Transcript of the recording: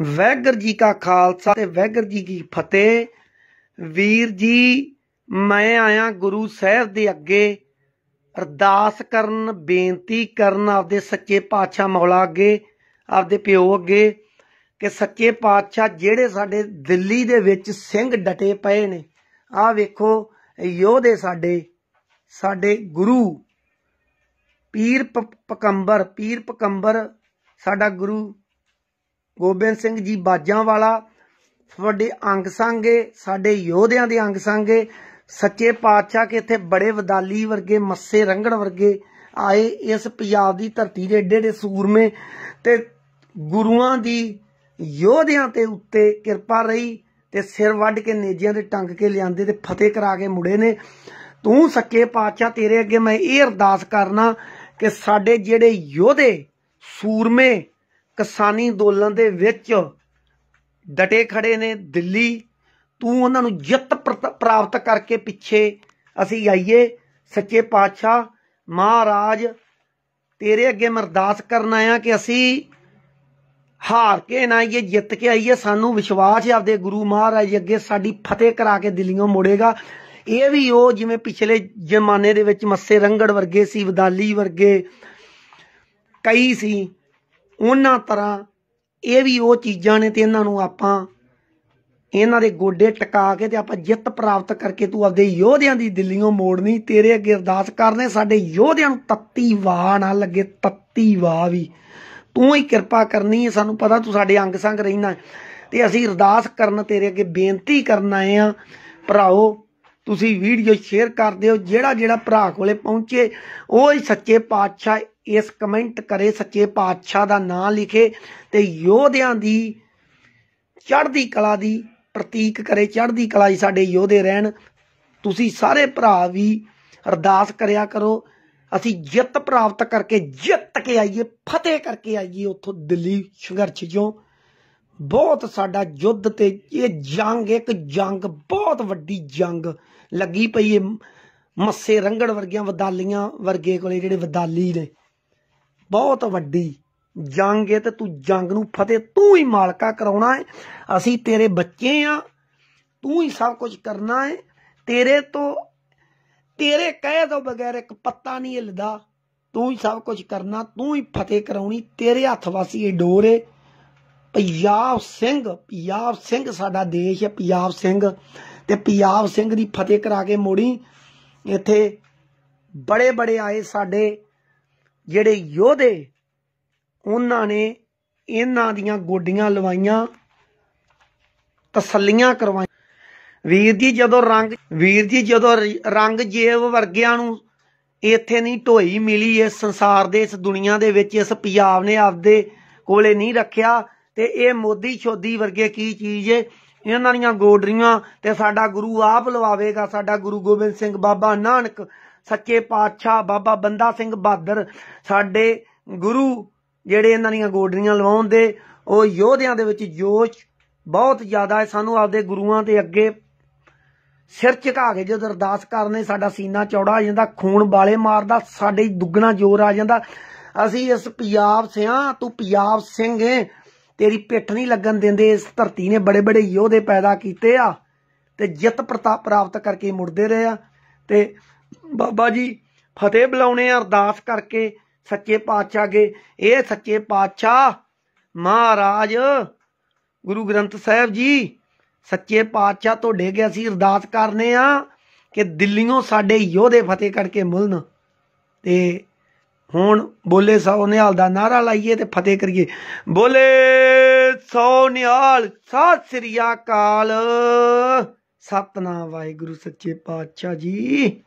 ਵੈਗਰ ਜੀ ਕਾ ਖਾਲਸਾ ਤੇ ਵੈਗਰ ਜੀ ਕੀ ਫਤਿਹ ਵੀਰ ਜੀ ਮੈਂ ਆਇਆ ਗੁਰੂ ਸਾਹਿਬ ਦੇ ਅੱਗੇ ਅਰਦਾਸ ਕਰਨ ਬੇਨਤੀ ਕਰਨ ਆਪਦੇ ਸੱਚੇ ਪਾਤਸ਼ਾਹ ਮੌਲਾ ਅੱਗੇ ਆਪਦੇ ਪਿਓ ਅੱਗੇ ਕਿ ਸੱਚੇ ਪਾਤਸ਼ਾਹ ਜਿਹੜੇ ਸਾਡੇ ਦਿੱਲੀ ਦੇ ਵਿੱਚ ਸਿੰਘ ਡਟੇ ਪਏ ਨੇ ਆਹ ਵੇਖੋ ਯੋਧੇ ਸਾਡੇ ਸਾਡੇ ਗੁਰੂ ਪੀਰ ਪਕੰਬਰ ਪੀਰ ਪਕੰਬਰ ਸਾਡਾ ਗੁਰੂ ਗੋਬਿੰਦ ਸਿੰਘ ਜੀ ਬਾਜਾਂ ਵਾਲਾ ਵੱਡੇ ਅੰਗ ਸੰਗੇ ਸਾਡੇ ਯੋਧਿਆਂ ਦੇ ਅੰਗ ਸੰਗੇ ਸੱਚੇ ਪਾਤਸ਼ਾਹ ਕਿ ਇੱਥੇ ਬੜੇ ਵਿਦਾਲੀ ਵਰਗੇ ਮੱਸੇ ਰੰਗੜ ਵਰਗੇ ਆਏ ਇਸ ਪੰਜਾਬ ਦੀ ਧਰਤੀ ਦੇ ਏਡੇ ਏਡੇ ਸੂਰਮੇ ਤੇ ਗੁਰੂਆਂ ਦੀ ਯੋਧਿਆਂ ਤੇ ਉੱਤੇ ਕਿਰਪਾ ਰਹੀ ਤੇ ਸਿਰ ਵੱਢ ਕੇ ਨੇਜੀਆਂ ਦੇ ਟੰਗ ਕੇ ਲਿਆਂਦੇ ਤੇ ਫਤਿਹ ਕਰਾ ਕੇ ਮੁੜੇ ਨੇ ਤੂੰ ਸੱਚੇ ਪਾਤਸ਼ਾਹ ਤੇਰੇ ਅੱਗੇ ਮੈਂ ਇਹ ਅਰਦਾਸ ਕਰਨਾ ਕਿ ਸਾਡੇ ਜਿਹੜੇ ਯੋਧੇ ਸੂਰਮੇ ਕਿਸਾਨੀ ਅੰਦੋਲਨ ਦੇ ਵਿੱਚ ਡਟੇ ਖੜੇ ਨੇ ਦਿੱਲੀ ਤੂੰ ਉਹਨਾਂ ਨੂੰ ਜਿੱਤ ਪ੍ਰਾਪਤ ਕਰਕੇ ਪਿੱਛੇ ਅਸੀਂ ਆਈਏ ਸੱਚੇ ਪਾਤਸ਼ਾਹ ਮਹਾਰਾਜ ਤੇਰੇ ਅੱਗੇ ਮਰਦਾਸ ਕਰਨਾ ਆ ਕਿ ਅਸੀਂ ਹਾਰ ਕੇ ਨਾ ਇਹ ਜਿੱਤ ਕੇ ਆਈਏ ਸਾਨੂੰ ਵਿਸ਼ਵਾਸ ਹੈ ਆਪਦੇ ਗੁਰੂ ਮਹਾਰਾਜ ਅੱਗੇ ਸਾਡੀ ਫਤਿਹ ਕਰਾ ਕੇ ਦਿੱਲੀੋਂ ਮੋੜੇਗਾ ਇਹ ਵੀ ਉਹ ਜਿਵੇਂ ਪਿਛਲੇ ਜ਼ਮਾਨੇ ਦੇ ਵਿੱਚ ਮੱਸੇ ਰੰਗੜ ਵਰਗੇ ਸੀ ਵਿਦਾਲੀ ਵਰਗੇ ਕਈ ਸੀ ਉਹਨਾਂ ਤਰ੍ਹਾਂ ਇਹ ਵੀ ਉਹ ਚੀਜ਼ਾਂ ਨੇ ਤੇ ਇਹਨਾਂ ਨੂੰ ਆਪਾਂ ਇਹਨਾਂ ਦੇ ਗੋਡੇ ਟਿਕਾ ਕੇ ਤੇ ਆਪਾਂ ਜਿੱਤ ਪ੍ਰਾਪਤ ਕਰਕੇ ਤੂੰ ਆਪਦੇ ਯੋਧਿਆਂ ਦੀ ਦਿੱਲੀੋਂ ਮੋੜਨੀ ਤੇਰੇ ਅੱਗੇ ਅਰਦਾਸ ਕਰਨੇ ਸਾਡੇ ਯੋਧਿਆਂ ਨੂੰ ਤੱਤੀ ਵਾਹ ਨਾ ਲੱਗੇ ਤੱਤੀ ਵਾਹ ਵੀ ਤੂੰ ਹੀ ਕਿਰਪਾ ਕਰਨੀ ਹੈ ਸਾਨੂੰ ਪਤਾ ਤੂੰ ਸਾਡੇ ਅੰਗ ਸੰਗ ਰਹਿਣਾ ਤੇ ਅਸੀਂ ਅਰਦਾਸ ਕਰਨ ਤੇਰੇ ਅੱਗੇ ਬੇਨਤੀ ਕਰਨ ਆਏ ਆ ਭਰਾਓ ਤੁਸੀਂ ਵੀਡੀਓ ਸ਼ੇਅਰ ਕਰਦੇ ਹੋ ਜਿਹੜਾ ਜਿਹੜਾ ਭਰਾ ਕੋਲੇ ਪਹੁੰਚੇ ਉਹ ਹੀ ਸੱਚੇ ਪਾਤਸ਼ਾਹ ਇਸ ਕਮੈਂਟ ਕਰੇ ਸੱਚੇ ਪਾਤਸ਼ਾਹ ਦਾ ਨਾਮ ਲਿਖੇ ਤੇ ਯੋਧਿਆਂ ਦੀ ਚੜ੍ਹਦੀ ਕਲਾ ਦੀ ਪ੍ਰਤੀਕ ਕਰੇ ਚੜ੍ਹਦੀ ਕਲਾ ਹੀ ਸਾਡੇ ਯੋਧੇ ਰਹਿਣ ਤੁਸੀਂ ਸਾਰੇ ਭਰਾ ਵੀ ਅਰਦਾਸ ਕਰਿਆ ਕਰੋ ਅਸੀਂ ਜਿੱਤ ਪ੍ਰਾਪਤ ਕਰਕੇ ਜਿੱਤ ਕੇ ਆਈਏ ਫਤਿਹ ਕਰਕੇ ਆਈਏ ਉੱਥੋਂ ਦਿੱਲੀ ਸੰਘਰਸ਼ ਚੋਂ ਬਹੁਤ ਸਾਡਾ ਯੁੱਧ ਤੇ ਇਹ ਜੰਗ ਇੱਕ ਜੰਗ ਬਹੁਤ ਵੱਡੀ ਜੰਗ ਲੱਗੀ ਪਈ ਏ ਮੱਸੇ ਰੰਗੜ ਵਰਗੀਆਂ ਵਦਾਲੀਆਂ ਵਰਗੇ ਕੋਲੇ ਜਿਹੜੇ ਵਦਾਲੀ ਨੇ ਬਹੁਤ ਵੱਡੀ ਜੰਗ ਏ ਤੇ ਤੂੰ ਜੰਗ ਨੂੰ ਫਤਿਹ ਤੂੰ ਹੀ ਮਾਲਕਾ ਕਰਾਉਣਾ ਏ ਅਸੀਂ ਤੇਰੇ ਬੱਚੇ ਆ ਤੂੰ ਹੀ ਸਭ ਕੁਝ ਕਰਨਾ ਏ ਤੇਰੇ ਤੋਂ ਤੇਰੇ ਕਹਿ ਤੋਂ ਬਗੈਰ ਇੱਕ ਪੱਤਾ ਨਹੀਂ ਹਿੱਲਦਾ ਤੂੰ ਹੀ ਸਭ ਕੁਝ ਕਰਨਾ ਤੂੰ ਹੀ ਫਤਿਹ ਕਰਾਉਣੀ ਤੇਰੇ ਹੱਥ ਵਾਸੀ ਇਹ ਡੋਰ ਏ ਪੰਜਾਬ ਸਿੰਘ ਪੰਜਾਬ ਸਿੰਘ ਸਾਡਾ ਦੇਸ਼ ਹੈ ਪੰਜਾਬ ਸਿੰਘ ਤੇ ਪੰਜਾਬ ਸਿੰਘ ਦੀ ਫਤਿਹ ਕਰਾ ਕੇ ਮੋੜੀ ਇੱਥੇ ਬੜੇ ਬੜੇ ਆਏ ਸਾਡੇ ਜਿਹੜੇ ਯੋਧੇ ਉਹਨਾਂ ਨੇ ਇਹਨਾਂ ਦੀਆਂ ਗੋਡੀਆਂ ਲਵਾਈਆਂ ਤਸੱਲੀਆਂ ਕਰਵਾਈਆਂ ਵੀਰ ਜੀ ਜਦੋਂ ਰੰਗ ਵੀਰ ਜੀ ਜਦੋਂ ਰੰਗ ਜੇਵ ਵਰਗਿਆਂ ਨੂੰ ਇੱਥੇ ਨਹੀਂ ਢੋਈ ਮਿਲੀ ਇਸ ਸੰਸਾਰ ਦੇ ਇਸ ਦੁਨੀਆ ਦੇ ਵਿੱਚ ਇਸ ਪੰਜਾਬ ਨੇ ਆਪਦੇ ਕੋਲੇ ਨਹੀਂ ਰੱਖਿਆ ਤੇ ਇਹ ਮੋਦੀ ਛੋਦੀ ਵਰਗੇ ਕੀ ਚੀਜ਼ ਏ ਇਹਨਾਂ ਦੀਆਂ ਗੋਡਰੀਆਂ ਤੇ ਸਾਡਾ ਗੁਰੂ ਆਪ ਲਵਾਵੇਗਾ ਸਾਡਾ ਗੁਰੂ ਗੋਬਿੰਦ ਸਿੰਘ ਬਾਬਾ ਨਾਨਕ ਸੱਚੇ ਪਾਤਸ਼ਾਹ ਬਾਬਾ ਬੰਦਾ ਸਿੰਘ ਬਹਾਦਰ ਸਾਡੇ ਗੁਰੂ ਜਿਹੜੇ ਇਹਨਾਂ ਦੀਆਂ ਗੋਡਰੀਆਂ ਲਵਾਉਣ ਦੇ ਉਹ ਯੋਧਿਆਂ ਦੇ ਵਿੱਚ ਜੋਸ਼ ਬਹੁਤ ਜ਼ਿਆਦਾ ਹੈ ਸਾਨੂੰ ਆਪਦੇ ਗੁਰੂਆਂ ਦੇ ਅੱਗੇ ਸਿਰ ਝੁਕਾ ਕੇ ਜਦ ਅਰਦਾਸ ਕਰਨੇ ਸਾਡਾ ਸੀਨਾ ਚੌੜਾ ਹੋ ਜਾਂਦਾ ਖੂਨ ਬਾਲੇ ਮਾਰਦਾ ਸਾਡੇ ਦੁੱਗਣਾ ਜ਼ੋਰ ਆ ਜਾਂਦਾ ਅਸੀਂ ਇਸ ਪੰਜਾਬ ਸਿਆਂ ਤੂੰ ਪੰਜਾਬ ਸਿੰਘ ਹੈ ਤੇਰੀ ਪਿੱਠ ਨਹੀਂ ਲੱਗਣ ਦਿੰਦੇ ਇਸ ਧਰਤੀ ਨੇ ਬੜੇ ਬੜੇ ਯੋਧੇ ਪੈਦਾ ਕੀਤੇ ਆ ਤੇ ਜਿੱਤ ਪ੍ਰਤਾਪ ਪ੍ਰਾਪਤ ਕਰਕੇ ਮੁੜਦੇ ਰਹੇ ਆ ਤੇ ਬਾਬਾ ਜੀ ਫਤਿਹ ਬੁਲਾਉਣੇ ਅਰਦਾਸ ਕਰਕੇ ਸੱਚੇ ਪਾਤਸ਼ਾਹ ਅਗੇ ਇਹ ਸੱਚੇ ਪਾਤਸ਼ਾਹ ਮਹਾਰਾਜ ਗੁਰੂ ਗ੍ਰੰਥ ਸਾਹਿਬ ਜੀ ਸੱਚੇ ਪਾਤਸ਼ਾਹ ਤੁਹਾਡੇ ਗਿਆ ਅਸੀਂ ਅਰਦਾਸ ਕਰਨੇ ਆ ਕਿ ਦਿੱਲੀੋਂ ਸਾਡੇ ਯੋਧੇ ਫਤਿਹ ਕਰਕੇ ਮੁਲਨ ਤੇ ਹੁਣ ਬੋਲੇ ਸੌ ਨਿਹਾਲ ਦਾ ਨਾਰਾ ਲਾਈਏ ਤੇ ਫਤਿਹ ਕਰੀਏ ਬੋਲੇ ਸੌ ਨਿਹਾਲ ਸਤਿ ਸ੍ਰੀ ਅਕਾਲ ਸਤਨਾਮ ਵਾਹਿਗੁਰੂ ਸੱਚੇ ਪਾਤਸ਼ਾਹ ਜੀ